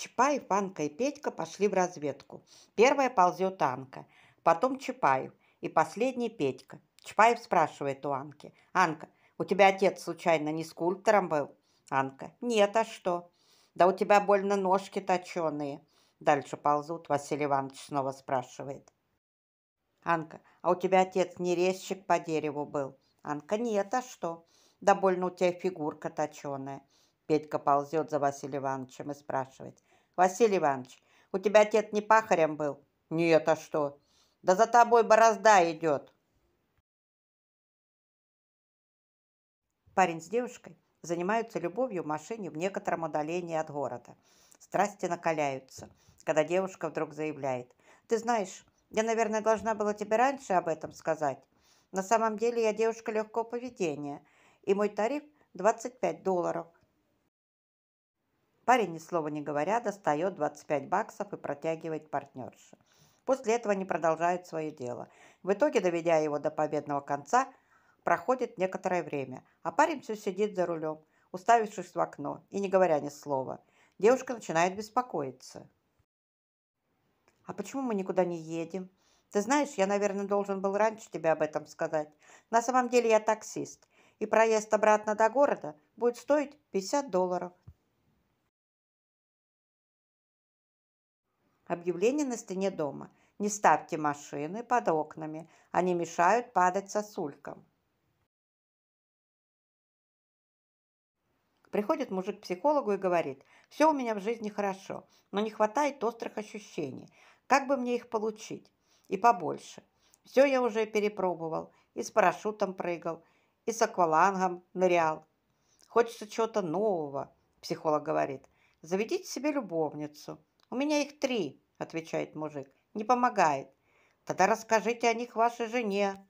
Чапаев, Анка и Петька пошли в разведку. Первая ползет Анка, потом Чапаев и последний Петька. Чапаев спрашивает у Анки. «Анка, у тебя отец случайно не скульптором был?» Анка. «Нет, а что?» «Да у тебя больно ножки точеные». Дальше ползут. Василий Иванович снова спрашивает. Анка, а у тебя отец не резчик по дереву был? Анка, нет, а что? Да больно у тебя фигурка точеная. Петька ползет за Василием Ивановичем и спрашивает. «Василий Иванович, у тебя отец не пахарем был?» «Нет, а что?» «Да за тобой борозда идет!» Парень с девушкой занимаются любовью в машине в некотором удалении от города. Страсти накаляются, когда девушка вдруг заявляет. «Ты знаешь, я, наверное, должна была тебе раньше об этом сказать. На самом деле я девушка легкого поведения, и мой тариф 25 долларов – Парень, ни слова не говоря, достает 25 баксов и протягивает партнерше. После этого они продолжают свое дело. В итоге, доведя его до победного конца, проходит некоторое время, а парень все сидит за рулем, уставившись в окно и не говоря ни слова. Девушка начинает беспокоиться. «А почему мы никуда не едем?» «Ты знаешь, я, наверное, должен был раньше тебе об этом сказать. На самом деле я таксист, и проезд обратно до города будет стоить 50 долларов. Объявление на стене дома. Не ставьте машины под окнами, они мешают падать сосулькам. Приходит мужик к психологу и говорит, все у меня в жизни хорошо, но не хватает острых ощущений. Как бы мне их получить? И побольше. Все я уже перепробовал. И с парашютом прыгал, и с аквалангом нырял. Хочется чего-то нового, психолог говорит. Заведите себе любовницу. «У меня их три», – отвечает мужик. «Не помогает». «Тогда расскажите о них вашей жене».